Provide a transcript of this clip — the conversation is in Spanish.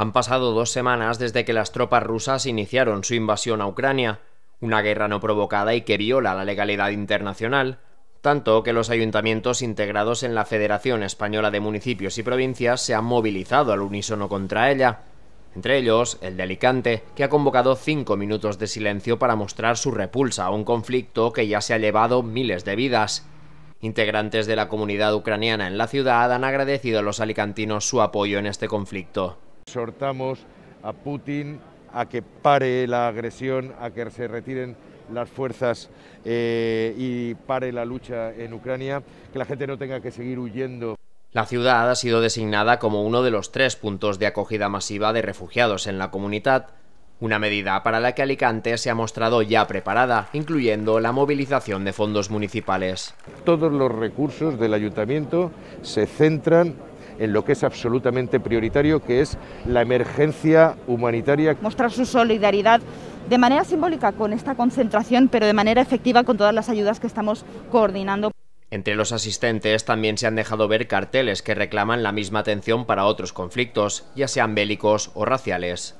Han pasado dos semanas desde que las tropas rusas iniciaron su invasión a Ucrania, una guerra no provocada y que viola la legalidad internacional, tanto que los ayuntamientos integrados en la Federación Española de Municipios y Provincias se han movilizado al unísono contra ella, entre ellos el de Alicante, que ha convocado cinco minutos de silencio para mostrar su repulsa a un conflicto que ya se ha llevado miles de vidas. Integrantes de la comunidad ucraniana en la ciudad han agradecido a los alicantinos su apoyo en este conflicto. Exhortamos a Putin a que pare la agresión, a que se retiren las fuerzas eh, y pare la lucha en Ucrania, que la gente no tenga que seguir huyendo. La ciudad ha sido designada como uno de los tres puntos de acogida masiva de refugiados en la comunidad, una medida para la que Alicante se ha mostrado ya preparada, incluyendo la movilización de fondos municipales. Todos los recursos del ayuntamiento se centran en lo que es absolutamente prioritario, que es la emergencia humanitaria. Mostrar su solidaridad de manera simbólica con esta concentración, pero de manera efectiva con todas las ayudas que estamos coordinando. Entre los asistentes también se han dejado ver carteles que reclaman la misma atención para otros conflictos, ya sean bélicos o raciales.